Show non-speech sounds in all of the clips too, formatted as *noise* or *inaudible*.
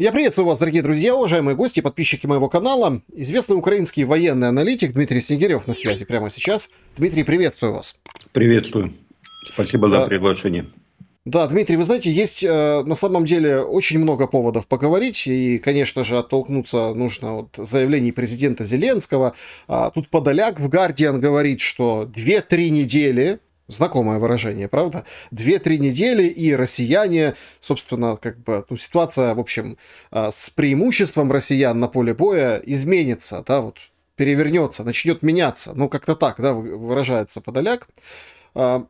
Я приветствую вас, дорогие друзья, уважаемые гости, подписчики моего канала. Известный украинский военный аналитик Дмитрий Снегирев на связи прямо сейчас. Дмитрий, приветствую вас. Приветствую. Спасибо да. за приглашение. Да, Дмитрий, вы знаете, есть э, на самом деле очень много поводов поговорить, и, конечно же, оттолкнуться нужно от заявлений президента Зеленского. А, тут Подоляк в «Гардиан» говорит, что 2-3 недели знакомое выражение, правда? Две-три недели, и россияне, собственно, как бы, ну, ситуация, в общем, а, с преимуществом россиян на поле боя изменится, да, вот перевернется, начнет меняться, ну, как-то так, да, выражается Подоляк. А,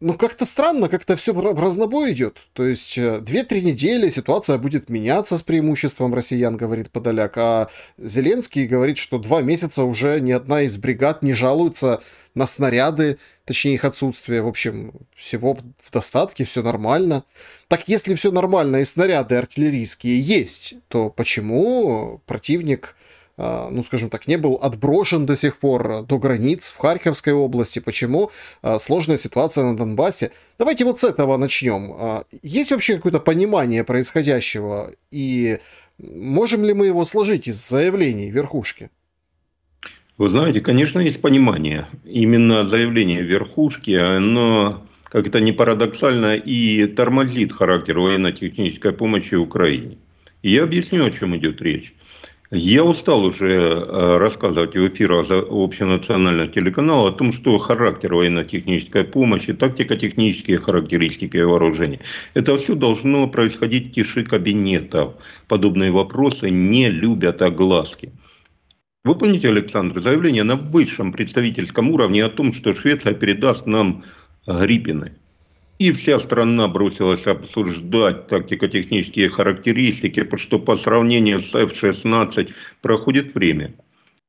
ну, как-то странно, как-то все в разнобой идет. То есть, 2-3 э, недели ситуация будет меняться с преимуществом россиян, говорит Подоляк. А Зеленский говорит, что два месяца уже ни одна из бригад не жалуется на снаряды, точнее их отсутствие. В общем, всего в достатке, все нормально. Так если все нормально и снаряды артиллерийские есть, то почему противник а, ну, скажем так, не был отброшен до сих пор до границ в Харьковской области. Почему а, сложная ситуация на Донбассе? Давайте вот с этого начнем. А, есть вообще какое-то понимание происходящего? И можем ли мы его сложить из заявлений верхушки? Вы знаете, конечно, есть понимание. Именно заявление верхушки, оно как это не парадоксально, и тормозит характер военно-технической помощи Украине. И я объясню, о чем идет речь. Я устал уже э, рассказывать в эфирах общенационального телеканала о том, что характер военно-технической помощи, тактико-технические характеристики вооружения. Это все должно происходить в тиши кабинетов. Подобные вопросы не любят огласки. Вы помните, Александр, заявление на высшем представительском уровне о том, что Швеция передаст нам Гриппины – и вся страна бросилась обсуждать тактико-технические характеристики, потому что по сравнению с F-16 проходит время.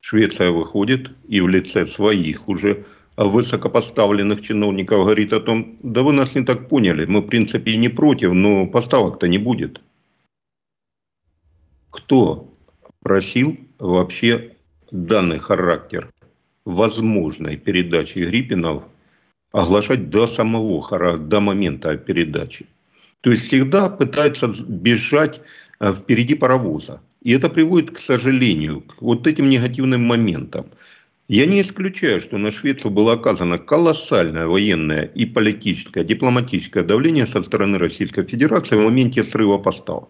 Швеция выходит и в лице своих уже высокопоставленных чиновников говорит о том, да вы нас не так поняли, мы в принципе не против, но поставок-то не будет. Кто просил вообще данный характер возможной передачи Гриппинов – оглашать до самого, до момента передачи. То есть всегда пытается бежать э, впереди паровоза. И это приводит, к сожалению, к вот этим негативным моментам. Я не исключаю, что на Швецию было оказано колоссальное военное и политическое, дипломатическое давление со стороны Российской Федерации в моменте срыва поставок.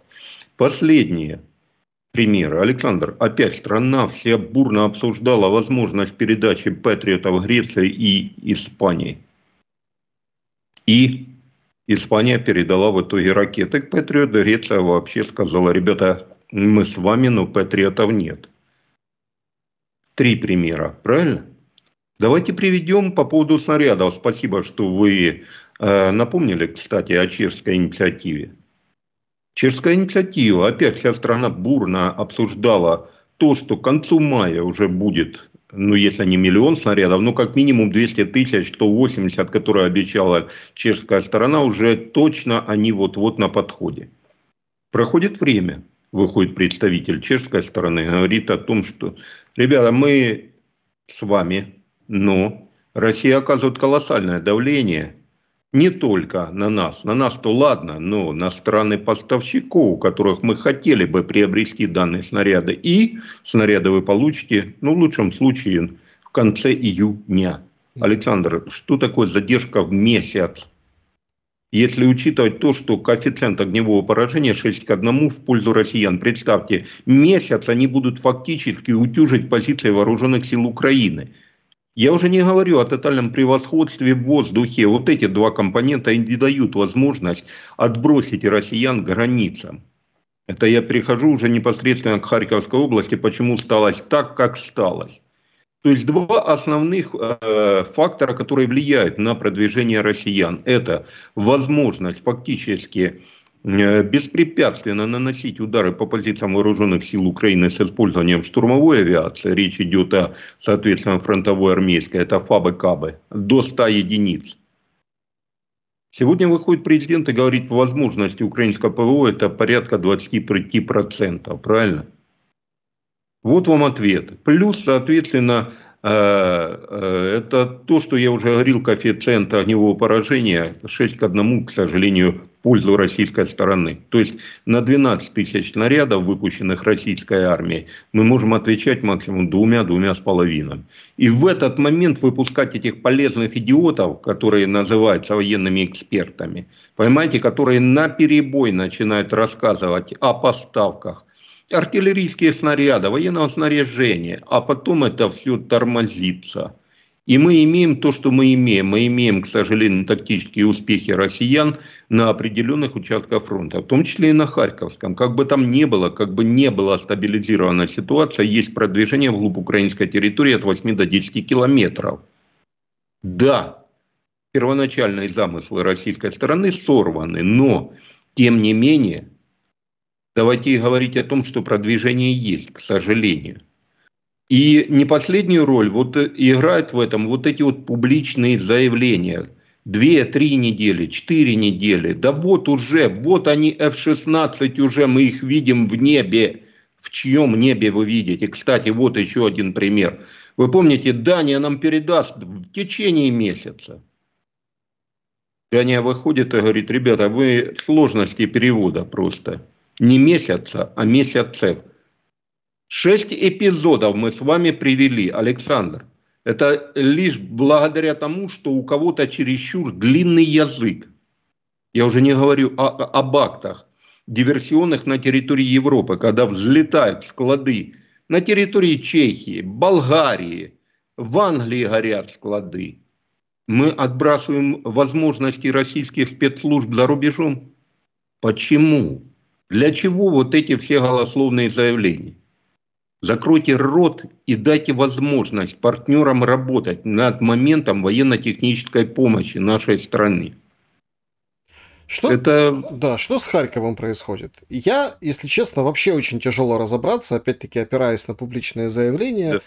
Последние примеры. Александр, опять страна вся бурно обсуждала возможность передачи патриотов Греции и Испании. И Испания передала в итоге ракеты к Патриоту. Греция вообще сказала, ребята, мы с вами, но Патриотов нет. Три примера, правильно? Давайте приведем по поводу снарядов. Спасибо, что вы э, напомнили, кстати, о чешской инициативе. Чешская инициатива опять вся страна бурно обсуждала то, что к концу мая уже будет ну, если не миллион снарядов, ну, как минимум 200 тысяч, 180, которые обещала чешская сторона, уже точно они вот-вот на подходе. Проходит время, выходит представитель чешской стороны, говорит о том, что, ребята, мы с вами, но Россия оказывает колоссальное давление не только на нас. На нас-то ладно, но на страны поставщиков, у которых мы хотели бы приобрести данные снаряды. И снаряды вы получите, ну, в лучшем случае, в конце июня. Александр, что такое задержка в месяц? Если учитывать то, что коэффициент огневого поражения 6 к 1 в пользу россиян, представьте, месяц они будут фактически утюжить позиции вооруженных сил Украины – я уже не говорю о тотальном превосходстве в воздухе. Вот эти два компонента и дают возможность отбросить россиян границам. Это я перехожу уже непосредственно к Харьковской области, почему сталось так, как сталось. То есть два основных э, фактора, которые влияют на продвижение россиян, это возможность фактически Э, беспрепятственно наносить удары по позициям вооруженных сил Украины с использованием штурмовой авиации, речь идет о, соответственно, фронтовой армейской, это ФАБы-КАБы, до 100 единиц. Сегодня выходит президент и говорит, по возможности украинского ПВО это порядка 25%, правильно? Вот вам ответ. Плюс, соответственно, э, э, это то, что я уже говорил, коэффициент огневого поражения 6 к 1, к сожалению, пользу российской стороны. То есть на 12 тысяч снарядов, выпущенных российской армией, мы можем отвечать максимум двумя-двумя с половиной. И в этот момент выпускать этих полезных идиотов, которые называются военными экспертами, понимаете, которые на перебой начинают рассказывать о поставках, артиллерийские снаряды, военного снаряжения, а потом это все тормозится – и мы имеем то, что мы имеем. Мы имеем, к сожалению, тактические успехи россиян на определенных участках фронта, в том числе и на Харьковском. Как бы там ни было, как бы не была стабилизирована ситуация, есть продвижение вглубь украинской территории от 8 до 10 километров. Да, первоначальные замыслы российской стороны сорваны, но, тем не менее, давайте говорить о том, что продвижение есть, к сожалению. И не последнюю роль вот э, играют в этом вот эти вот публичные заявления. Две-три недели, четыре недели. Да вот уже, вот они F-16 уже, мы их видим в небе. В чьем небе вы видите? Кстати, вот еще один пример. Вы помните, Дания нам передаст в течение месяца. Дания выходит и говорит, ребята, вы сложности перевода просто. Не месяца, а месяцев. Шесть эпизодов мы с вами привели, Александр. Это лишь благодаря тому, что у кого-то чересчур длинный язык. Я уже не говорю о, об актах диверсионных на территории Европы, когда взлетают склады на территории Чехии, Болгарии, в Англии горят склады. Мы отбрасываем возможности российских спецслужб за рубежом. Почему? Для чего вот эти все голословные заявления? Закройте рот и дайте возможность партнерам работать над моментом военно-технической помощи нашей страны. Что, это... Да, что с Харьковом происходит? Я, если честно, вообще очень тяжело разобраться, опять-таки опираясь на публичные заявления. Да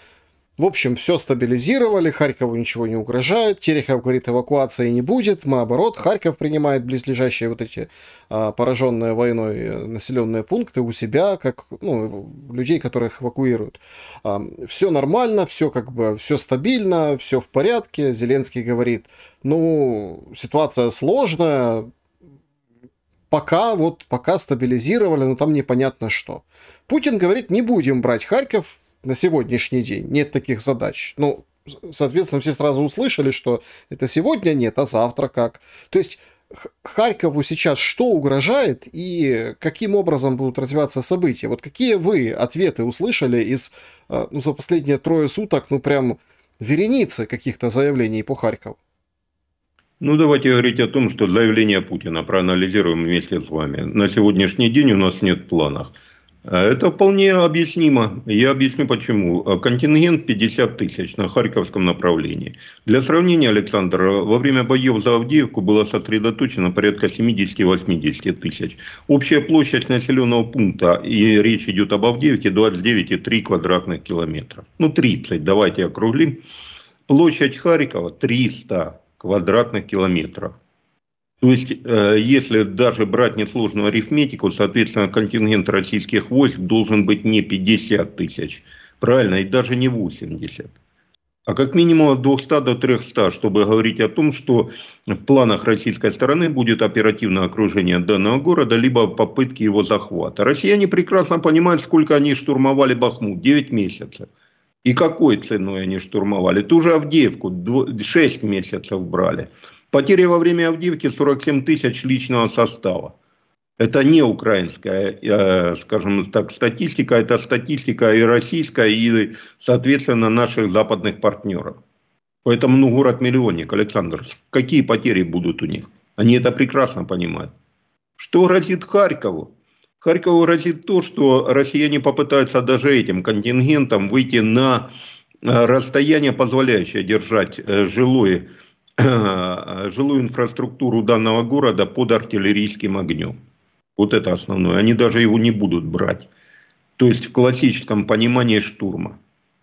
в общем, все стабилизировали, Харькову ничего не угрожает, Терехов говорит, эвакуации не будет, наоборот, Харьков принимает близлежащие вот эти а, пораженные войной э, населенные пункты у себя, как ну, людей, которых эвакуируют. А, все нормально, все как бы, все стабильно, все в порядке. Зеленский говорит, ну, ситуация сложная, пока вот, пока стабилизировали, но там непонятно что. Путин говорит, не будем брать Харьков, на сегодняшний день нет таких задач. Ну, соответственно, все сразу услышали, что это сегодня нет, а завтра как. То есть Харькову сейчас что угрожает и каким образом будут развиваться события? Вот какие вы ответы услышали из, э, ну, за последние трое суток, ну, прям вереницы каких-то заявлений по Харькову? Ну, давайте говорить о том, что заявление Путина проанализируем вместе с вами. На сегодняшний день у нас нет планов. А, это вполне объяснимо. Я объясню почему. А, контингент 50 тысяч на Харьковском направлении. Для сравнения, Александр, во время боев за Авдеевку было сосредоточено порядка 70-80 тысяч. Общая площадь населенного пункта, и речь идет об Авдеевке, 29,3 квадратных километра. Ну, 30, давайте округлим. Площадь Харькова 300 квадратных километров. То есть, э, если даже брать несложную арифметику, соответственно, контингент российских войск должен быть не 50 тысяч, правильно, и даже не 80. А как минимум от 200 до 300, чтобы говорить о том, что в планах российской стороны будет оперативное окружение данного города, либо попытки его захвата. Россияне прекрасно понимают, сколько они штурмовали Бахмут, 9 месяцев. И какой ценой они штурмовали. Ту же Авдеевку 6 месяцев брали. Потери во время Авдивки 47 тысяч личного состава. Это не украинская, э, скажем так, статистика, это статистика и российская, и, соответственно, наших западных партнеров. Поэтому, ну, город-миллионник, Александр, какие потери будут у них? Они это прекрасно понимают. Что грозит Харькову? Харькову грозит то, что россияне попытаются даже этим контингентом выйти на э, расстояние, позволяющее держать э, жилой Э, жилую инфраструктуру данного города под артиллерийским огнем. Вот это основное. Они даже его не будут брать. То есть в классическом понимании штурма.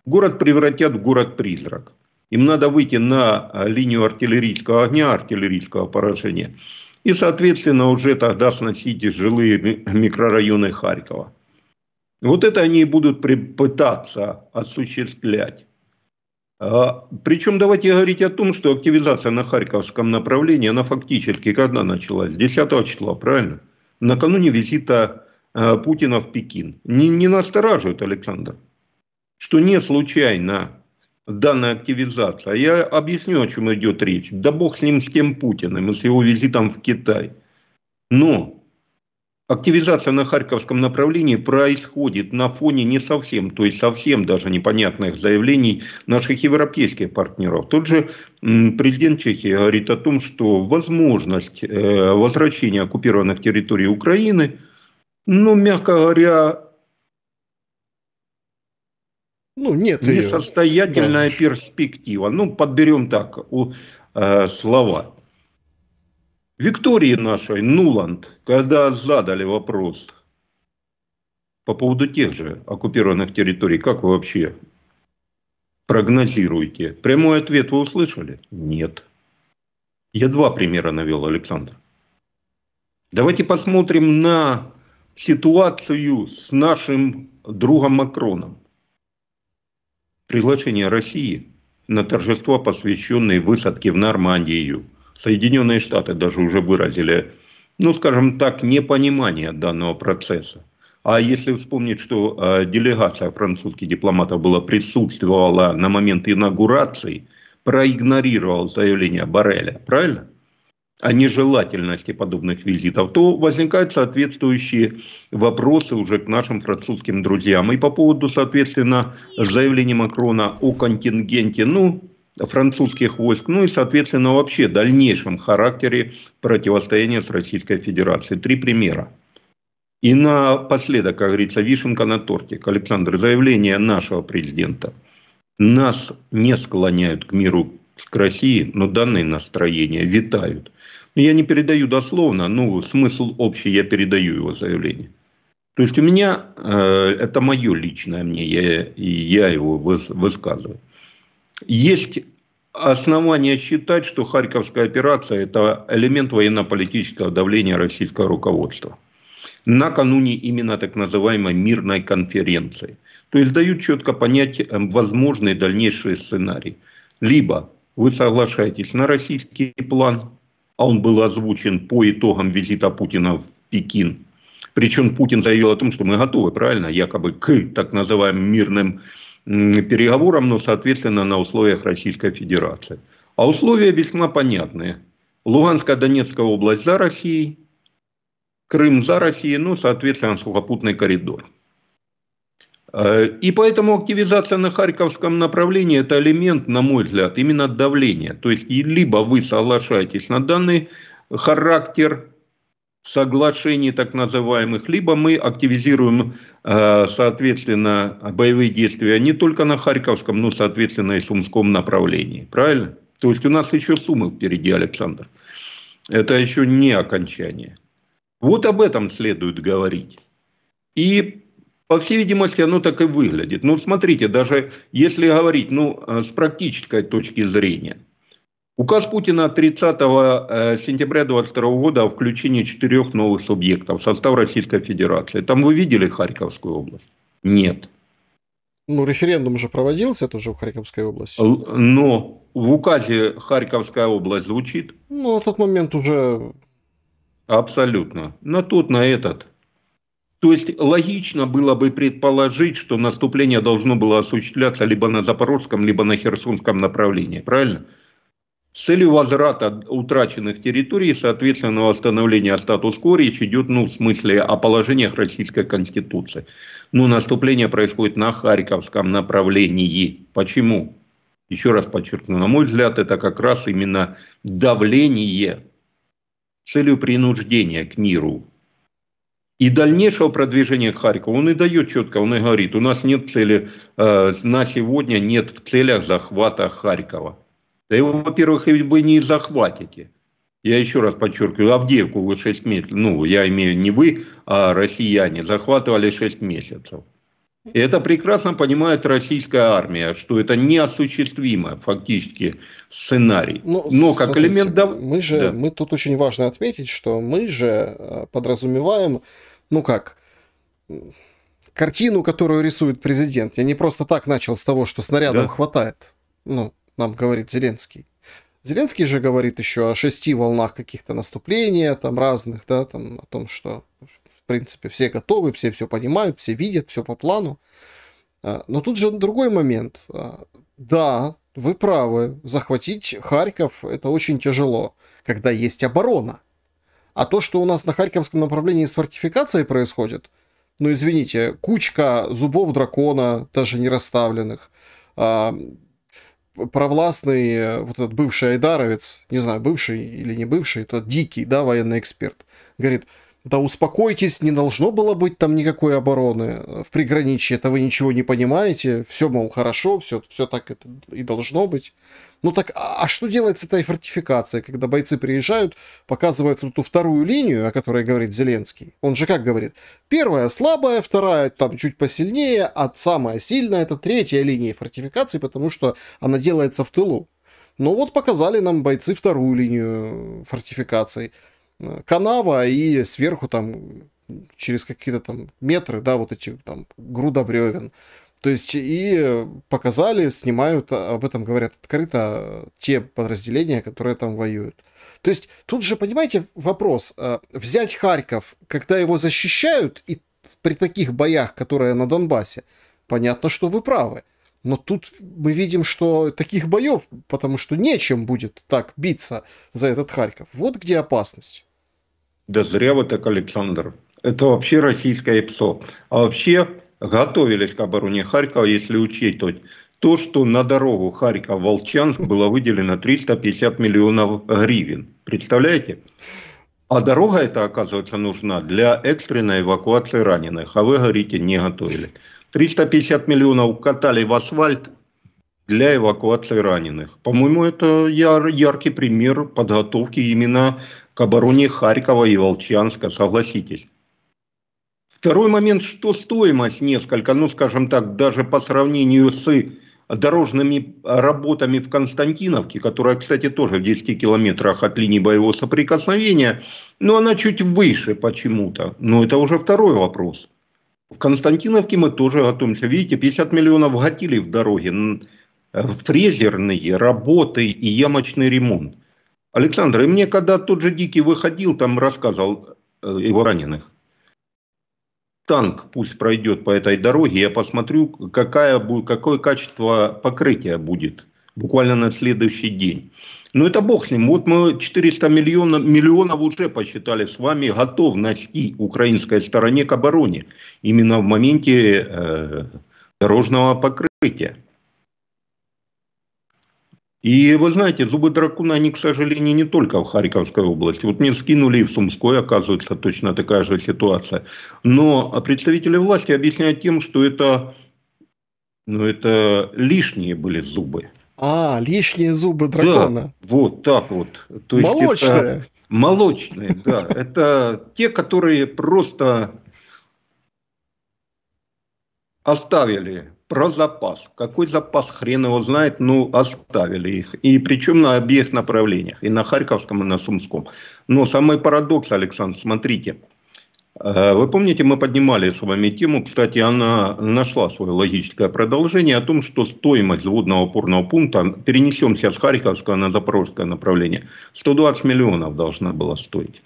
Город превратят в город-призрак. Им надо выйти на линию артиллерийского огня, артиллерийского поражения. И, соответственно, уже тогда сносить жилые микрорайоны Харькова. Вот это они и будут пытаться осуществлять. А, Причем давайте говорить о том, что активизация на Харьковском направлении, она фактически когда началась? 10 числа, правильно? Накануне визита а, Путина в Пекин. Не, не настораживает, Александр, что не случайно данная активизация. Я объясню, о чем идет речь. Да бог с ним, с тем Путиным и с его визитом в Китай. Но Активизация на Харьковском направлении происходит на фоне не совсем, то есть совсем даже непонятных заявлений наших европейских партнеров. Тот же президент Чехии говорит о том, что возможность э, возвращения оккупированных территорий Украины, ну, мягко говоря, ну, нет несостоятельная ее. перспектива. Ну, подберем так э, слова. Виктории нашей Нуланд, когда задали вопрос по поводу тех же оккупированных территорий, как вы вообще прогнозируете? Прямой ответ вы услышали? Нет. Я два примера навел, Александр. Давайте посмотрим на ситуацию с нашим другом Макроном. Приглашение России на торжества, посвященные высадке в Нормандию – Соединенные Штаты даже уже выразили, ну, скажем так, непонимание данного процесса. А если вспомнить, что э, делегация французских дипломатов была присутствовала на момент инаугурации, проигнорировал заявление Барреля, правильно? О нежелательности подобных визитов, то возникают соответствующие вопросы уже к нашим французским друзьям. И по поводу, соответственно, заявления Макрона о контингенте, ну, французских войск, ну и, соответственно, вообще дальнейшем характере противостояния с Российской Федерацией. Три примера. И напоследок, как говорится, вишенка на торте, Александр, заявление нашего президента. Нас не склоняют к миру к России, но данные настроения витают. Ну, я не передаю дословно, но смысл общий, я передаю его заявление. То есть у меня, э, это мое личное мнение, и я его высказываю есть основания считать, что Харьковская операция – это элемент военно-политического давления российского руководства накануне именно так называемой мирной конференции. То есть дают четко понять эм, возможные дальнейшие сценарии. Либо вы соглашаетесь на российский план, а он был озвучен по итогам визита Путина в Пекин. Причем Путин заявил о том, что мы готовы, правильно, якобы к так называемым мирным переговорам, но, ну, соответственно, на условиях Российской Федерации. А условия весьма понятные. Луганская, Донецкая область за Россией, Крым за Россией, ну, соответственно, сухопутный коридор. Э, и поэтому активизация на харьковском направлении – это элемент, на мой взгляд, именно давления. То есть, либо вы соглашаетесь на данный характер соглашений так называемых, либо мы активизируем, э, соответственно, боевые действия не только на Харьковском, но, соответственно, и Сумском направлении. Правильно? То есть у нас еще Сумы впереди, Александр. Это еще не окончание. Вот об этом следует говорить. И, по всей видимости, оно так и выглядит. Ну, смотрите, даже если говорить ну, э, с практической точки зрения – Указ Путина 30 э, сентября 2022 года о включении четырех новых субъектов в состав Российской Федерации. Там вы видели Харьковскую область? Нет. Ну, референдум уже проводился тоже в Харьковской области. Но в указе Харьковская область звучит. Ну, на тот момент уже... Абсолютно. На тот, на этот. То есть логично было бы предположить, что наступление должно было осуществляться либо на Запорожском, либо на Херсонском направлении, правильно? С целью возврата утраченных территорий и, соответственно, восстановления статус-кво речь идет, ну, в смысле, о положениях Российской Конституции. Но ну, наступление происходит на Харьковском направлении. Почему? Еще раз подчеркну, на мой взгляд, это как раз именно давление целью принуждения к миру. И дальнейшего продвижения к Харькову он и дает четко, он и говорит, у нас нет цели, э, на сегодня нет в целях захвата Харькова. Да его, во-первых, вы не захватите. Я еще раз подчеркиваю, Авдеевку вы 6 месяцев, ну, я имею не вы, а россияне, захватывали 6 месяцев. И это прекрасно понимает российская армия, что это неосуществимо фактически сценарий. Но, ну, Но как смотрите, элемент... Мы же, да. мы тут очень важно отметить, что мы же э, подразумеваем, ну как, картину, которую рисует президент. Я не просто так начал с того, что снарядов да. хватает. Ну, нам говорит Зеленский. Зеленский же говорит еще о шести волнах каких-то наступления, там разных, да, там о том, что в принципе все готовы, все все понимают, все видят, все по плану. А, но тут же другой момент. А, да, вы правы, захватить Харьков это очень тяжело, когда есть оборона. А то, что у нас на Харьковском направлении с фортификацией происходит, ну извините, кучка зубов дракона, даже не расставленных, а, провластный э, вот этот бывший айдаровец, не знаю, бывший или не бывший, тот дикий, да, военный эксперт, говорит, да успокойтесь, не должно было быть там никакой обороны э, в приграничье, это вы ничего не понимаете, все, мол, хорошо, все, все так это и должно быть. Ну так, а, а что делать с этой фортификацией, когда бойцы приезжают, показывают вот эту вторую линию, о которой говорит Зеленский? Он же как говорит? Первая слабая, вторая там чуть посильнее, а самая сильная это третья линия фортификации, потому что она делается в тылу. Ну вот показали нам бойцы вторую линию фортификаций. Канава и сверху там через какие-то там метры, да, вот эти там груда бревен. То есть и показали, снимают, об этом говорят открыто те подразделения, которые там воюют. То есть тут же, понимаете, вопрос. Э, взять Харьков, когда его защищают, и при таких боях, которые на Донбассе, понятно, что вы правы. Но тут мы видим, что таких боев, потому что нечем будет так биться за этот Харьков. Вот где опасность. Да зря вы так, Александр. Это вообще российское ПСО. А вообще готовились к обороне Харькова, если учитывать то, что на дорогу Харьков-Волчанск было выделено 350 миллионов гривен. Представляете? А дорога эта, оказывается, нужна для экстренной эвакуации раненых. А вы говорите, не готовили. 350 миллионов катали в асфальт для эвакуации раненых. По-моему, это яр- яркий пример подготовки именно к обороне Харькова и Волчанска, согласитесь. Второй момент, что стоимость несколько, ну, скажем так, даже по сравнению с дорожными работами в Константиновке, которая, кстати, тоже в 10 километрах от линии боевого соприкосновения, но она чуть выше почему-то. Но это уже второй вопрос. В Константиновке мы тоже готовимся. Видите, 50 миллионов гатили в дороге, фрезерные работы и ямочный ремонт. Александр, и мне когда тот же Дикий выходил, там рассказывал э, его раненых танк пусть пройдет по этой дороге, я посмотрю, какая, какое качество покрытия будет буквально на следующий день. Но ну, это бог с ним. Вот мы 400 миллионов, миллионов уже посчитали с вами готовности украинской стороне к обороне именно в моменте э, дорожного покрытия. И вы знаете, зубы дракона, они, к сожалению, не только в Харьковской области. Вот мне скинули и в Сумской, оказывается, точно такая же ситуация. Но представители власти объясняют тем, что это, ну, это лишние были зубы. А, лишние зубы дракона. Да, вот так вот. То есть молочные. Это молочные, да. Это те, которые просто оставили про запас. Какой запас, хрен его знает, ну, оставили их. И причем на обеих направлениях, и на Харьковском, и на Сумском. Но самый парадокс, Александр, смотрите. Э, вы помните, мы поднимали с вами тему, кстати, она нашла свое логическое продолжение о том, что стоимость взводного опорного пункта, перенесемся с Харьковского на Запорожское направление, 120 миллионов должна была стоить.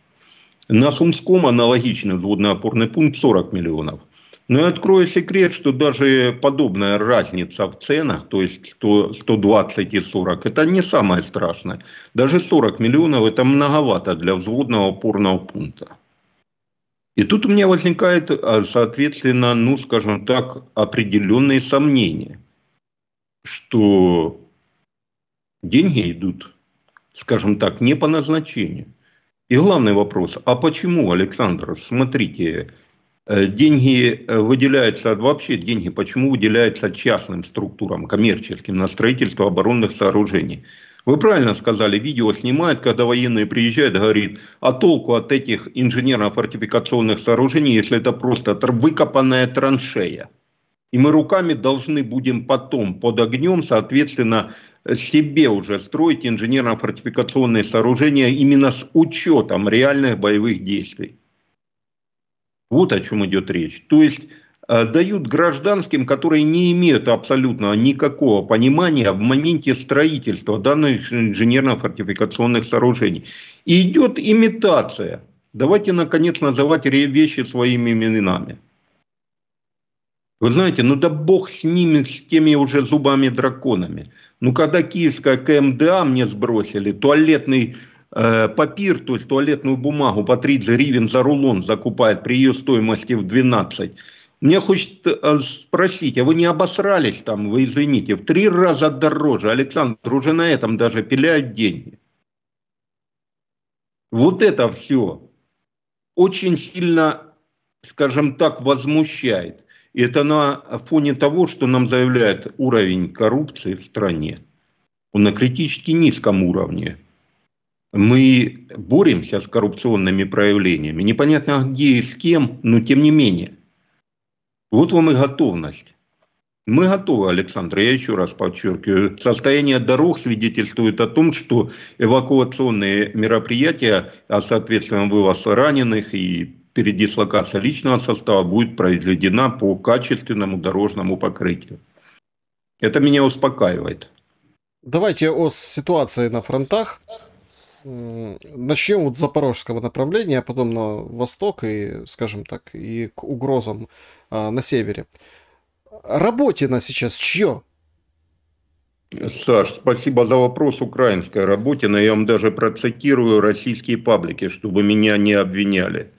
На Сумском аналогичный взводный опорный пункт 40 миллионов – но ну я открою секрет, что даже подобная разница в ценах, то есть 100, 120 и 40, это не самое страшное. Даже 40 миллионов – это многовато для взводного опорного пункта. И тут у меня возникает, а, соответственно, ну, скажем так, определенные сомнения, что деньги идут, скажем так, не по назначению. И главный вопрос, а почему, Александр, смотрите, Э, деньги э, выделяются, вообще деньги почему выделяются частным структурам, коммерческим, на строительство оборонных сооружений? Вы правильно сказали, видео снимают, когда военные приезжают, говорит, а толку от этих инженерно-фортификационных сооружений, если это просто выкопанная траншея? И мы руками должны будем потом под огнем, соответственно, себе уже строить инженерно-фортификационные сооружения именно с учетом реальных боевых действий. Вот о чем идет речь. То есть э, дают гражданским, которые не имеют абсолютно никакого понимания в моменте строительства данных инженерно-фортификационных сооружений. И идет имитация. Давайте, наконец, называть вещи своими именами. Вы знаете, ну да бог с ними, с теми уже зубами-драконами. Ну когда киевская КМДА мне сбросили, туалетный Э, Папир, то есть туалетную бумагу по 30 гривен за рулон закупает при ее стоимости в 12. Мне хочется э, спросить, а вы не обосрались там, вы извините, в три раза дороже? Александр, уже на этом даже пиляют деньги. Вот это все очень сильно, скажем так, возмущает. И это на фоне того, что нам заявляет уровень коррупции в стране. Он на критически низком уровне мы боремся с коррупционными проявлениями. Непонятно где и с кем, но тем не менее. Вот вам и готовность. Мы готовы, Александр, я еще раз подчеркиваю. Состояние дорог свидетельствует о том, что эвакуационные мероприятия, а соответственно вывоз раненых и передислокация личного состава будет произведена по качественному дорожному покрытию. Это меня успокаивает. Давайте о ситуации на фронтах начнем вот с запорожского направления, а потом на восток и, скажем так, и к угрозам а, на севере. Работина сейчас чье? Саш, спасибо за вопрос украинской работина я вам даже процитирую российские паблики, чтобы меня не обвиняли.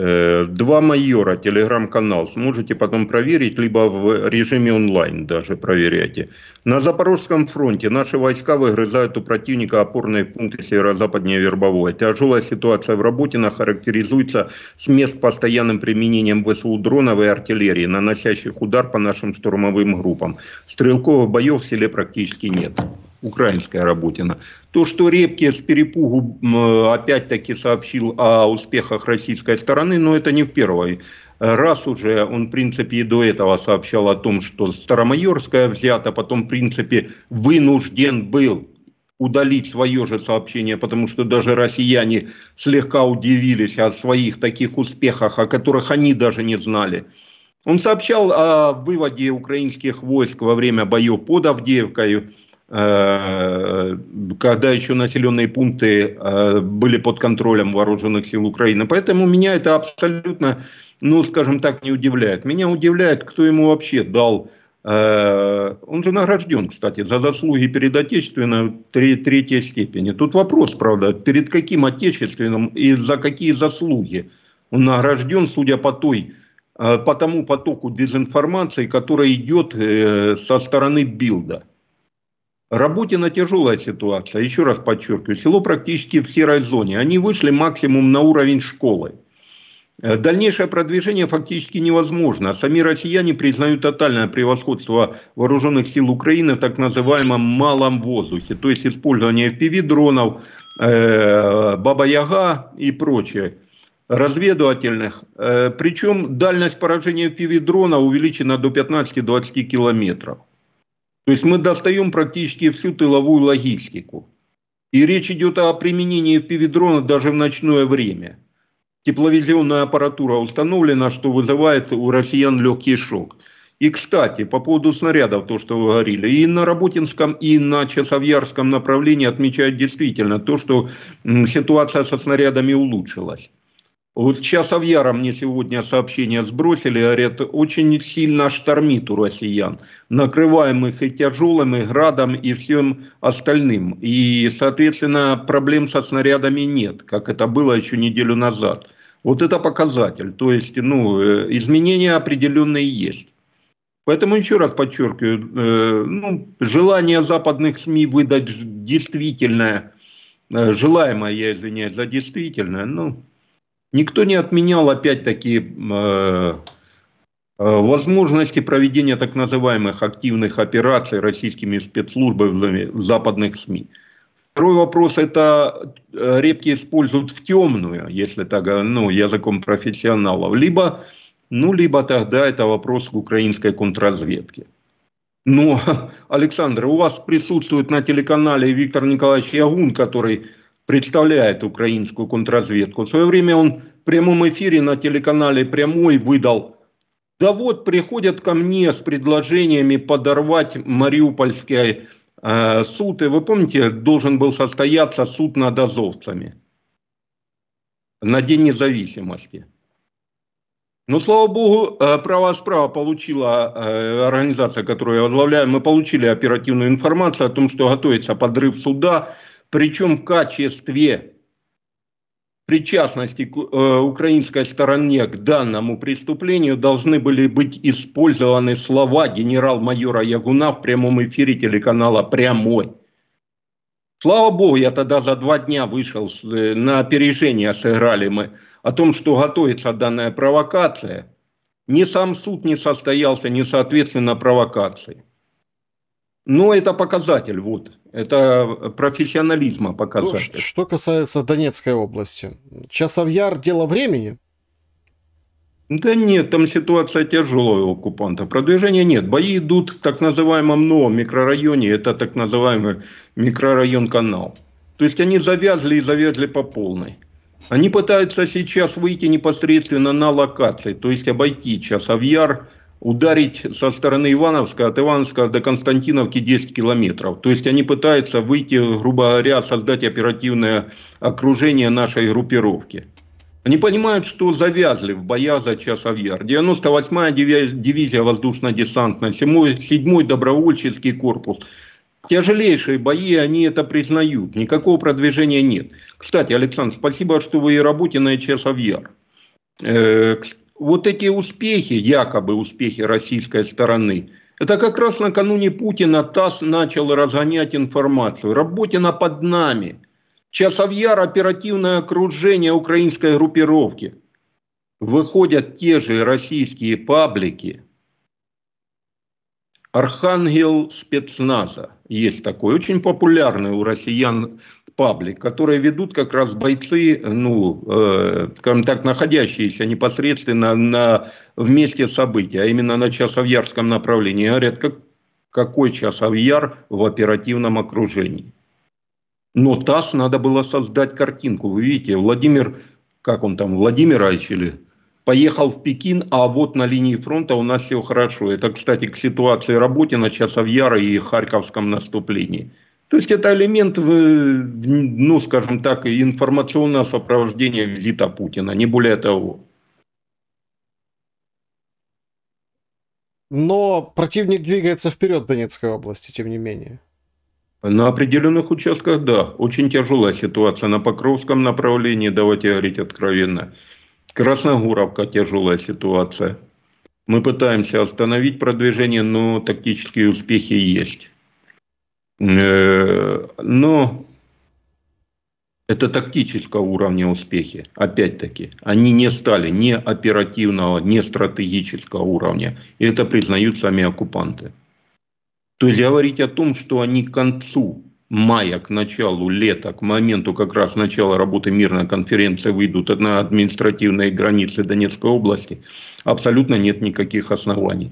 Э, два майора, телеграм-канал, сможете потом проверить, либо в режиме онлайн даже проверяйте. На Запорожском фронте наши войска выгрызают у противника опорные пункты северо-западнее Вербовой. Тяжелая ситуация в Работино характеризуется с мест постоянным применением ВСУ дронов и артиллерии, наносящих удар по нашим штурмовым группам. Стрелковых боев в селе практически нет украинская Работина. То, что Репки с перепугу опять-таки сообщил о успехах российской стороны, но это не в первый раз уже. Он, в принципе, и до этого сообщал о том, что Старомайорская взята, потом, в принципе, вынужден был удалить свое же сообщение, потому что даже россияне слегка удивились о своих таких успехах, о которых они даже не знали. Он сообщал о выводе украинских войск во время боев под Авдеевкой Э, когда еще населенные пункты э, были под контролем вооруженных сил Украины. Поэтому меня это абсолютно, ну, скажем так, не удивляет. Меня удивляет, кто ему вообще дал... Э, он же награжден, кстати, за заслуги перед Отечественным третьей степени. Тут вопрос, правда, перед каким Отечественным и за какие заслуги он награжден, судя по той по тому потоку дезинформации, которая идет со стороны Билда. Работина тяжелая ситуация. Еще раз подчеркиваю, село практически в серой зоне. Они вышли максимум на уровень школы. Э, дальнейшее продвижение фактически невозможно. Сами россияне признают тотальное превосходство вооруженных сил Украины в так называемом малом воздухе, то есть использование FPV-дронов, э, Баба-Яга и прочее разведывательных. Э, причем дальность поражения FPV-дрона увеличена до 15-20 километров. То есть мы достаем практически всю тыловую логистику. И речь идет о применении fpv даже в ночное время. Тепловизионная аппаратура установлена, что вызывает у россиян легкий шок. И, кстати, по поводу снарядов, то, что вы говорили, и на Работинском, и на Часовьярском направлении отмечают действительно то, что ситуация со снарядами улучшилась. Вот сейчас Авьяра мне сегодня сообщение сбросили, говорят, очень сильно штормит у россиян, накрываем их и тяжелым, и градом, и всем остальным. И, соответственно, проблем со снарядами нет, как это было еще неделю назад. Вот это показатель, то есть, ну, э, изменения определенные есть. Поэтому еще раз подчеркиваю, э, ну, желание западных СМИ выдать действительное, э, желаемое, я извиняюсь, за действительное, ну, Никто не отменял, опять-таки, э, э, возможности проведения так называемых активных операций российскими спецслужбами в западных СМИ. Второй вопрос – это э, репки используют в темную, если так, э, ну, языком профессионалов, либо, ну, либо тогда это вопрос к украинской контрразведке. Но, *laughs* Александр, у вас присутствует на телеканале Виктор Николаевич Ягун, который представляет украинскую контрразведку. В свое время он в прямом эфире на телеканале «Прямой» выдал да вот приходят ко мне с предложениями подорвать Мариупольский э, суд. И вы помните, должен был состояться суд над азовцами на День независимости. Но, ну, слава богу, э, право справа получила э, организация, которую я возглавляю. Мы получили оперативную информацию о том, что готовится подрыв суда причем в качестве причастности к э, украинской стороне к данному преступлению должны были быть использованы слова генерал-майора Ягуна в прямом эфире телеканала «Прямой». Слава богу, я тогда за два дня вышел, с, э, на опережение сыграли мы, о том, что готовится данная провокация. Ни сам суд не состоялся, ни соответственно провокации. Но это показатель, вот, это профессионализма ну, показатель. что, что касается Донецкой области. Часовьяр – дело времени? Да нет, там ситуация тяжелая у оккупанта. Продвижения нет. Бои идут в так называемом новом микрорайоне. Это так называемый микрорайон-канал. То есть, они завязли и завязли по полной. Они пытаются сейчас выйти непосредственно на локации. То есть, обойти Часовьяр ударить со стороны Ивановска, от Ивановска до Константиновки 10 километров. То есть они пытаются выйти, грубо говоря, создать оперативное окружение нашей группировки. Они понимают, что завязли в боях за Часовьяр. 98-я дивизия воздушно-десантная, 7-й добровольческий корпус. Тяжелейшие бои, они это признают. Никакого продвижения нет. Кстати, Александр, спасибо, что вы работе на Часовьяр. Э, вот эти успехи, якобы успехи российской стороны, это как раз накануне Путина ТАСС начал разгонять информацию. Работина под нами. Часовьяр – оперативное окружение украинской группировки. Выходят те же российские паблики. Архангел спецназа есть такой, очень популярный у россиян паблик, которые ведут как раз бойцы, ну, э, скажем так, находящиеся непосредственно на, в месте события, а именно на Часовьярском направлении. И говорят, как, какой Часовьяр в оперативном окружении. Но ТАСС надо было создать картинку. Вы видите, Владимир, как он там, Владимирович или поехал в Пекин, а вот на линии фронта у нас все хорошо. Это, кстати, к ситуации работе на Часовьяра и Харьковском наступлении – то есть это элемент, э, ну, скажем так, информационного сопровождения визита Путина, не более того. Но противник двигается вперед в Донецкой области, тем не менее. На определенных участках, да. Очень тяжелая ситуация. На Покровском направлении, давайте говорить откровенно. Красногоровка тяжелая ситуация. Мы пытаемся остановить продвижение, но тактические успехи есть. Э, но это тактического уровня успехи, опять-таки. Они не стали ни оперативного, ни стратегического уровня. И это признают сами оккупанты. То есть говорить о том, что они к концу мая, к началу лета, к моменту как раз начала работы мирной конференции выйдут на административные границы Донецкой области, абсолютно нет никаких оснований.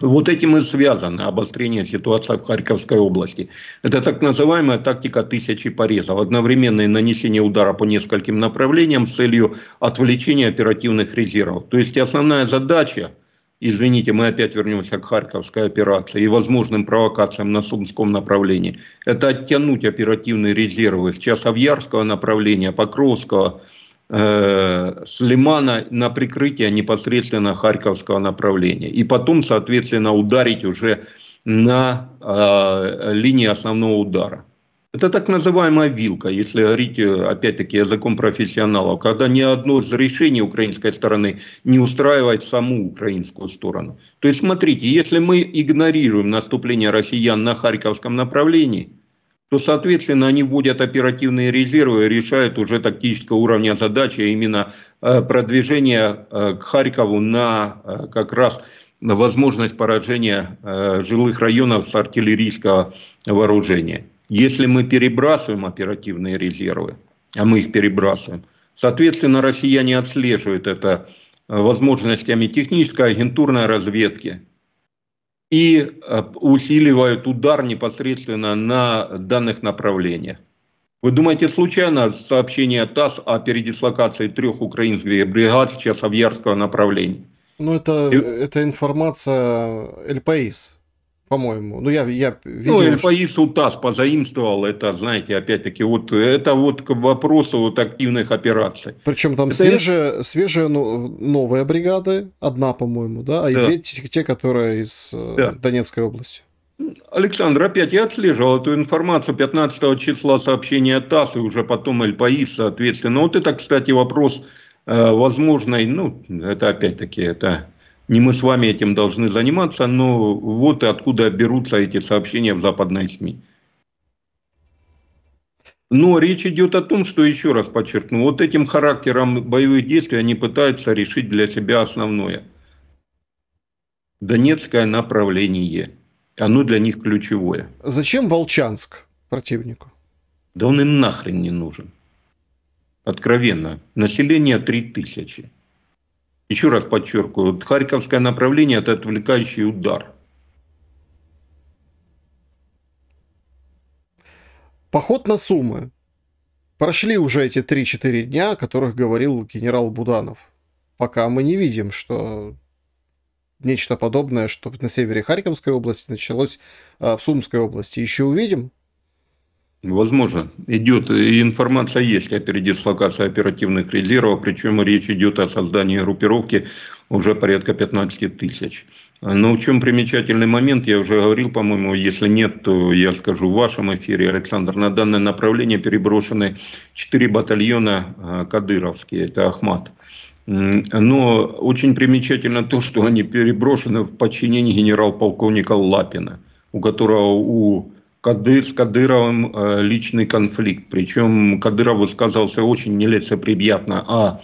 Вот этим и связано обострение ситуации в Харьковской области. Это так называемая тактика тысячи порезов. Одновременное нанесение удара по нескольким направлениям с целью отвлечения оперативных резервов. То есть основная задача, извините, мы опять вернемся к Харьковской операции и возможным провокациям на Сумском направлении, это оттянуть оперативные резервы с Часовьярского направления, Покровского направления, с э, Лимана на прикрытие непосредственно Харьковского направления. И потом, соответственно, ударить уже на э, линии основного удара. Это так называемая вилка, если говорить, э, опять-таки, языком профессионалов, когда ни одно из решений украинской стороны не устраивает саму украинскую сторону. То есть, смотрите, если мы игнорируем наступление россиян на Харьковском направлении – то, ну, соответственно, они вводят оперативные резервы, и решают уже тактического уровня задачи а именно э, продвижение э, к Харькову на э, как раз возможность поражения жилых районов с артиллерийского вооружения. Если мы перебрасываем оперативные резервы, а мы их перебрасываем, соответственно, россияне отслеживают это возможностями технической агентурной разведки, и э, усиливают удар непосредственно на данных направлениях. Вы думаете, случайно сообщение ТАСС о передислокации трех украинских бригад с Часовьярского направления? Ну, это, и... это информация ЛПИС по-моему. Ну, я, я ну, видел, Ну, или что... Султас позаимствовал это, знаете, опять-таки, вот это вот к вопросу вот активных операций. Причем там это... свежие, свежие ну, новые бригады, одна, по-моему, да, а да. и две те, которые из э, да. Донецкой области. Александр, опять я отслеживал эту информацию 15 числа сообщения ТАСС и уже потом Эль-Паис, соответственно. Вот это, кстати, вопрос э, возможной, ну, это опять-таки, это не мы с вами этим должны заниматься, но вот и откуда берутся эти сообщения в западной СМИ. Но речь идет о том, что, еще раз подчеркну, вот этим характером боевых действий они пытаются решить для себя основное. Донецкое направление. Оно для них ключевое. Зачем Волчанск противнику? Да он им нахрен не нужен. Откровенно. Население 3000. Еще раз подчеркиваю, Харьковское направление – это отвлекающий удар. Поход на Сумы. Прошли уже эти 3-4 дня, о которых говорил генерал Буданов. Пока мы не видим, что нечто подобное, что на севере Харьковской области началось э, в Сумской области. Еще увидим. Возможно. Идет, э, информация есть о передислокации оперативных резервов, причем речь идет о создании группировки уже порядка 15 тысяч. Но в чем примечательный момент, я уже говорил, по-моему, если нет, то я скажу в вашем эфире, Александр, на данное направление переброшены 4 батальона э, кадыровские, это Ахмат. Но очень примечательно то, что они переброшены в подчинение генерал-полковника Лапина, у которого у Кадыр, с Кадыровым э, личный конфликт. Причем Кадыров высказался очень нелицеприятно о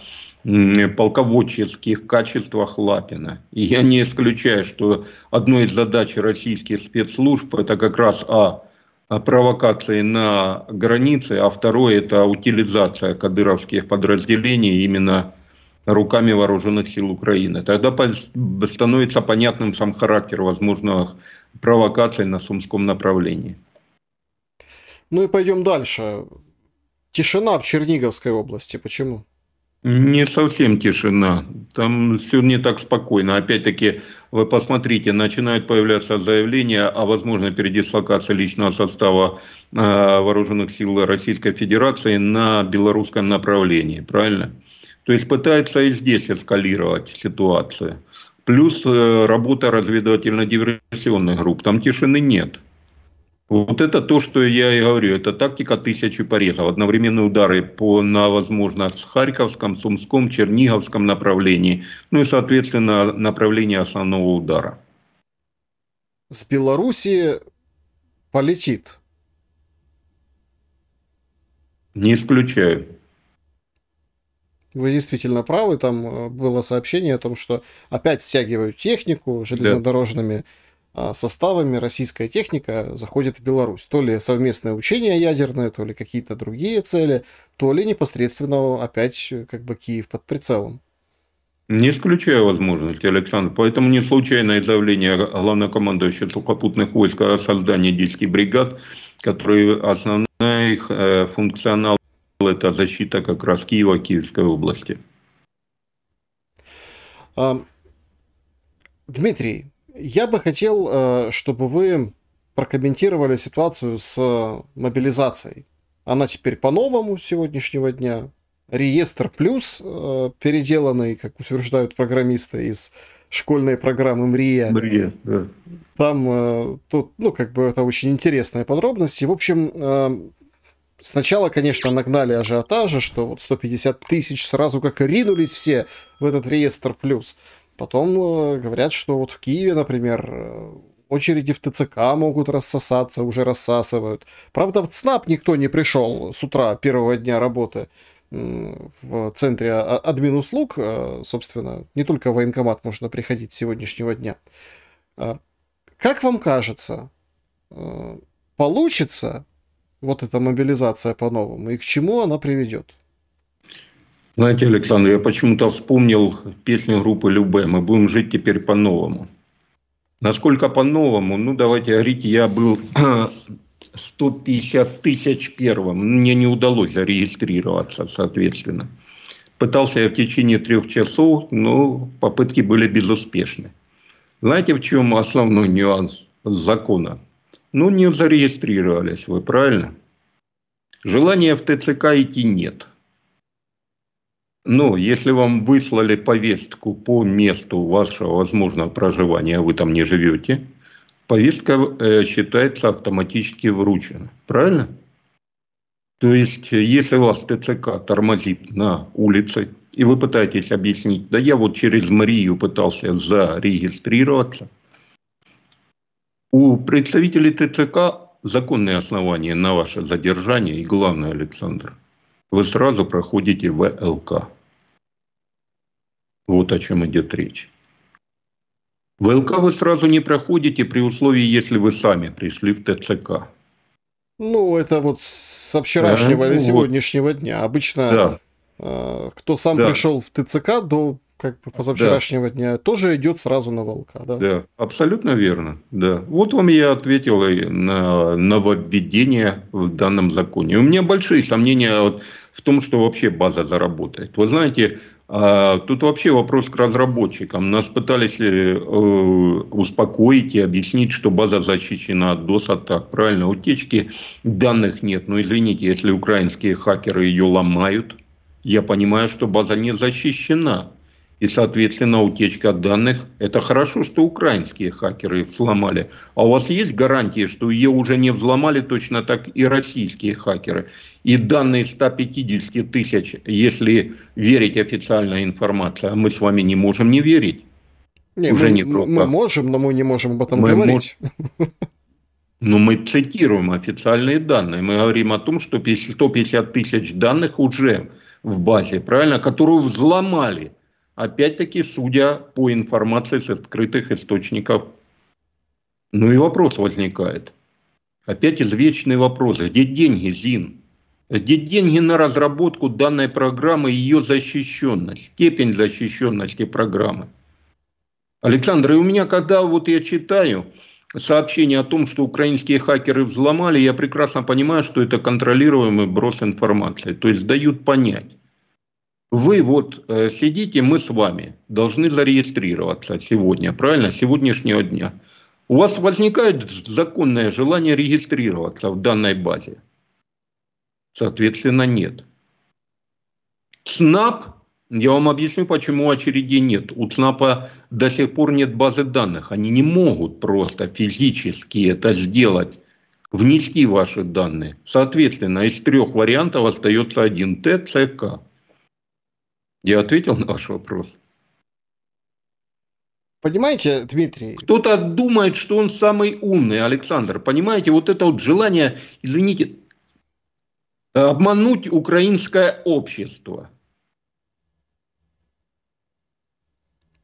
полководческих качествах Лапина. И я не исключаю, что одной из задач российских спецслужб это как раз а провокации на границе, а второе это утилизация кадыровских подразделений именно руками вооруженных сил Украины. Тогда становится понятным сам характер возможных провокаций на сумском направлении. Ну и пойдем дальше. Тишина в Черниговской области. Почему? Не совсем тишина. Там все не так спокойно. Опять-таки, вы посмотрите, начинают появляться заявления о возможной передислокации личного состава э, вооруженных сил Российской Федерации на белорусском направлении. Правильно? То есть пытаются и здесь эскалировать ситуацию. Плюс э, работа разведывательно-диверсионных групп. Там тишины нет. Вот это то, что я и говорю. Это тактика тысячи порезов. Одновременные удары по, на, возможно, Харьковском, Сумском, Черниговском направлении. Ну и, соответственно, направление основного удара. С Беларуси полетит. Не исключаю. Вы действительно правы. Там э, было сообщение о том, что опять стягивают технику железнодорожными да а, составами российская техника заходит в Беларусь. То ли совместное учение ядерное, то ли какие-то другие цели, то ли непосредственно опять как бы Киев под прицелом. Не исключаю возможности, Александр. Поэтому не случайное заявление главнокомандующего сухопутных войск о создании 10 бригад, которые основная их э, функционал – это защита как раз Киева, Киевской области. А, Дмитрий, я бы хотел, э, чтобы вы прокомментировали ситуацию с мобилизацией. Она теперь по-новому сегодняшнего дня. Реестр плюс э, переделанный, как утверждают программисты из школьной программы Мрия. Мрия. да. Там э, тут, ну, как бы это очень интересная подробность. И, в общем, Сначала, конечно, нагнали ажиотажа, что вот 150 тысяч сразу как ринулись все в этот реестр плюс. Потом э, говорят, что вот в Киеве, например, э, очереди в ТЦК могут рассосаться, уже рассасывают. Правда, в ЦНАП никто не пришел с утра первого дня работы в центре а-, а-, админуслуг. Э, собственно, не только в военкомат можно приходить с сегодняшнего дня. Как вам кажется, получится вот эта мобилизация по-новому и к чему она приведет? Знаете, Александр, я почему-то вспомнил песню группы Любе «Мы будем жить теперь по-новому». Насколько по-новому? Ну, давайте говорить, я был 150 *clears throat* тысяч первым. Мне не удалось зарегистрироваться, соответственно. Пытался я в течение трех часов, но попытки были безуспешны. Знаете, в чем основной нюанс закона? Ну, не зарегистрировались вы, правильно? Желания в ТЦК идти нет – ну, если вам выслали повестку по месту вашего возможного проживания, а вы там не живете, повестка э, считается автоматически вручена. Правильно? То есть, э, если вас ТЦК тормозит на улице, и вы пытаетесь объяснить, да я вот через Марию пытался зарегистрироваться, у представителей ТЦК законные основания на ваше задержание и главное, Александр, вы сразу проходите ВЛК. Вот о чем идет речь. ВЛК вы сразу не проходите при условии, если вы сами пришли в ТЦК. Ну, это вот со вчерашнего да, или ну вот. сегодняшнего дня. Обычно да. э, кто сам да. пришел в ТЦК до как бы позавчерашнего да. дня, тоже идет сразу на волка. Да? да, абсолютно верно. Да. Вот вам я ответил на нововведение в данном законе. У меня большие сомнения в том, что вообще база заработает. Вы знаете, а, тут вообще вопрос к разработчикам. Нас пытались э, успокоить и объяснить, что база защищена от DOS-атак. Правильно, утечки данных нет. Но извините, если украинские хакеры ее ломают, я понимаю, что база не защищена и, соответственно, утечка данных. Это хорошо, что украинские хакеры взломали. А у вас есть гарантии, что ее уже не взломали точно так и российские хакеры? И данные 150 тысяч, если верить официальной информации, а мы с вами не можем не верить. Не, уже мы, не группа. мы можем, но мы не можем об этом мы говорить. Мож... Ну, мы цитируем официальные данные. Мы говорим о том, что 150 тысяч данных уже в базе, правильно, которую взломали опять-таки, судя по информации с открытых источников. Ну и вопрос возникает. Опять извечный вопрос. Где деньги, ЗИН? Где деньги на разработку данной программы и ее защищенность, степень защищенности программы? Александр, и у меня, когда вот я читаю сообщение о том, что украинские хакеры взломали, я прекрасно понимаю, что это контролируемый брос информации. То есть дают понять, вы вот э, сидите, мы с вами должны зарегистрироваться сегодня, правильно, сегодняшнего дня. У вас возникает законное желание регистрироваться в данной базе? Соответственно, нет. ЦНАП, я вам объясню, почему очереди нет. У ЦНАПа до сих пор нет базы данных. Они не могут просто физически это сделать, внести ваши данные. Соответственно, из трех вариантов остается один – ТЦК. Я ответил на ваш вопрос. Понимаете, Дмитрий? Кто-то думает, что он самый умный, Александр. Понимаете, вот это вот желание, извините, обмануть украинское общество.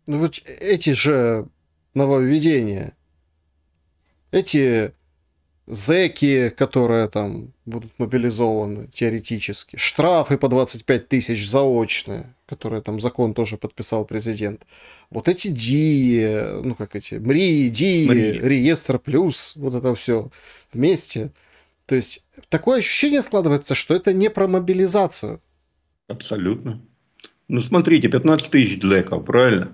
Ну вот эти же нововведения, эти зеки, которые там будут мобилизованы теоретически, штрафы по 25 тысяч заочные, которые там закон тоже подписал президент. Вот эти ДИ, ну как эти, МРИ, ДИ, МРИ. реестр плюс, вот это все вместе. То есть такое ощущение складывается, что это не про мобилизацию. Абсолютно. Ну смотрите, 15 тысяч зэков, правильно?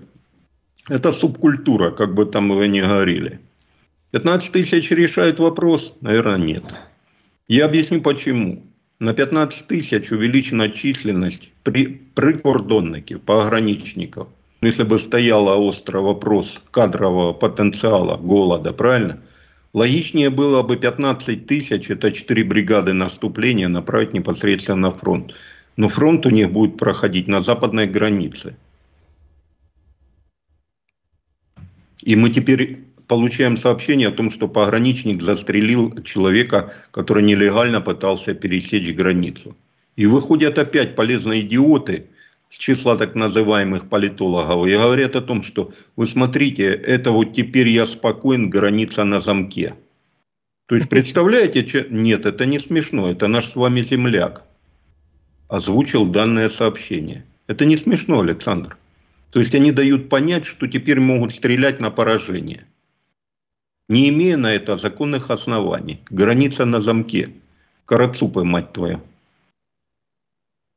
Это субкультура, как бы там вы ни говорили. 15 тысяч решает вопрос? Наверное, нет. Я объясню почему. На 15 тысяч увеличена численность при, прикордонники, пограничников. Ну, если бы стоял остро вопрос кадрового потенциала, голода, правильно? Логичнее было бы 15 тысяч, это 4 бригады наступления, направить непосредственно на фронт. Но фронт у них будет проходить на западной границе. И мы теперь получаем сообщение о том, что пограничник застрелил человека, который нелегально пытался пересечь границу. И выходят опять полезные идиоты с числа так называемых политологов и говорят о том, что вы смотрите, это вот теперь я спокоен, граница на замке. То есть представляете, че... нет, это не смешно, это наш с вами земляк озвучил данное сообщение. Это не смешно, Александр. То есть они дают понять, что теперь могут стрелять на поражение – не имея на это законных оснований. Граница на замке. Карацупы, мать твою.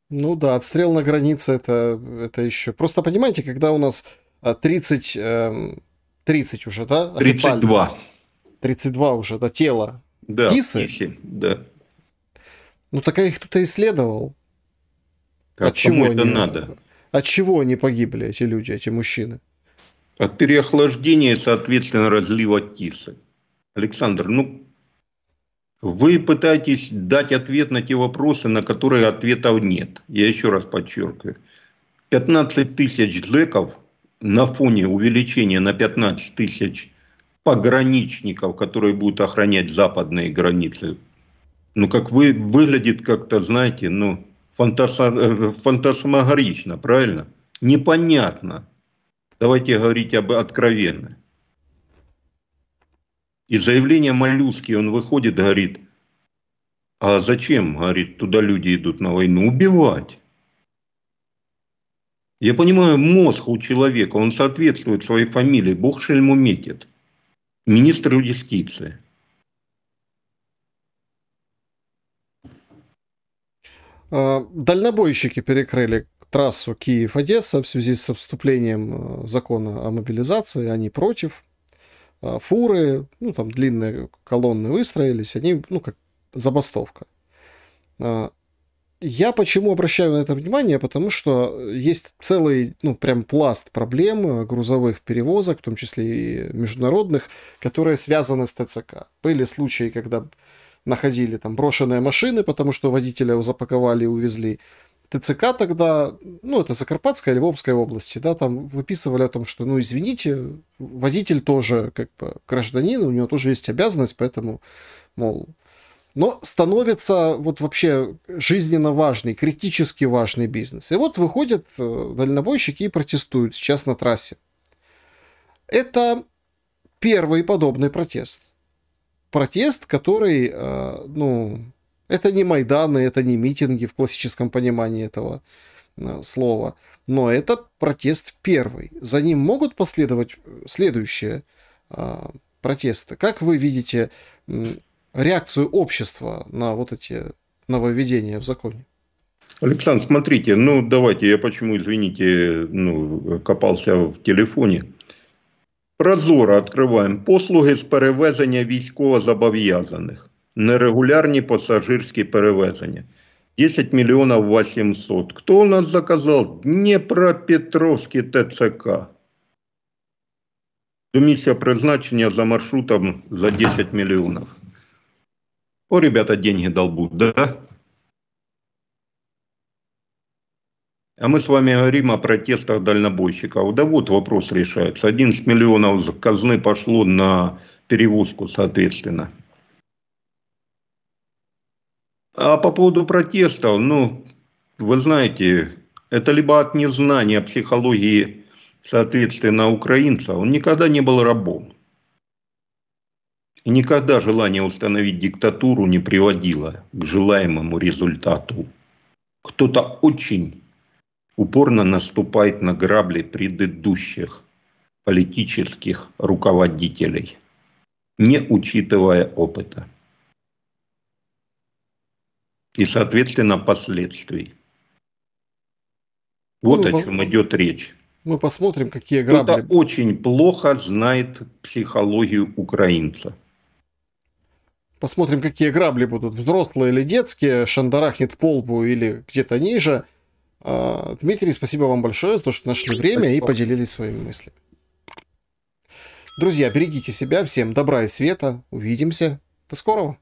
Ну да, отстрел на границе это, это еще. Просто понимаете, когда у нас 30, а, 30 эм, уже, да? 32. 32 уже, да, тело. Да, кисы. кисы да. Ну так а их кто-то исследовал. Как, от чего это они, надо? От чего они погибли, эти люди, эти мужчины? От переохлаждения соответственно, разлива кисы. Александр, ну, вы пытаетесь дать ответ на те вопросы, на которые ответов нет. Я еще раз подчеркиваю. 15 тысяч зэков на фоне увеличения на 15 тысяч пограничников, которые будут охранять западные границы, ну, как вы, выглядит как-то, знаете, ну, фантас, э, фантасмагорично, правильно? Непонятно давайте говорить об откровенно. Из заявления Малюски, он выходит, говорит, а зачем, говорит, туда люди идут на войну? Убивать. Я понимаю, мозг у человека, он соответствует своей фамилии. Бог шельму метит. Министр юстиции. А, дальнобойщики перекрыли трассу Киев-Одесса в связи с вступлением э, закона о мобилизации. Они против. Э, фуры, ну там длинные колонны выстроились, они, ну как забастовка. Э, я почему обращаю на это внимание? Потому что есть целый, ну, прям пласт проблем грузовых перевозок, в том числе и международных, которые связаны с ТЦК. Были случаи, когда находили там брошенные машины, потому что водителя запаковали и увезли. ТЦК тогда, ну, это Закарпатская или Омская области, да, там выписывали о том, что, ну, извините, водитель тоже как бы гражданин, у него тоже есть обязанность, поэтому, мол, но становится вот вообще жизненно важный, критически важный бизнес. И вот выходят э, дальнобойщики и протестуют сейчас на трассе. Это первый подобный протест. Протест, который, э, ну, это не Майданы, это не митинги в классическом понимании этого э, слова. Но это протест первый. За ним могут последовать э, следующие а, протесты. Как вы видите реакцию общества на вот эти нововведения в законе? Александр, смотрите, ну давайте, я почему, извините, ну, копался в телефоне. Прозоро открываем. послуги с перевезения військово військовозобов'язаних нерегулярні пасажирські перевезення. 10 миллионов 800. Кто у нас заказал? Днепропетровский ТЦК. Комиссия призначения за маршрутом за 10 миллионов. О, ребята, деньги долбут, да? А мы с вами говорим о протестах дальнобойщиков. Да вот вопрос решается. 11 миллионов казны пошло на перевозку, соответственно. А по поводу протестов, ну, вы знаете, это либо от незнания психологии, соответственно, украинца. Он никогда не был рабом. И никогда желание установить диктатуру не приводило к желаемому результату. Кто-то очень упорно наступает на грабли предыдущих политических руководителей, не учитывая опыта и, соответственно, последствий. Вот ну, о чем идет речь. Мы посмотрим, какие грабли. Кто-то очень плохо знает психологию украинца. Посмотрим, какие грабли будут, взрослые или детские, шандарахнет полбу или где-то ниже. А, Дмитрий, спасибо вам большое за то, что нашли время спасибо. и поделились своими мыслями. Друзья, берегите себя, всем добра и света, увидимся, до скорого.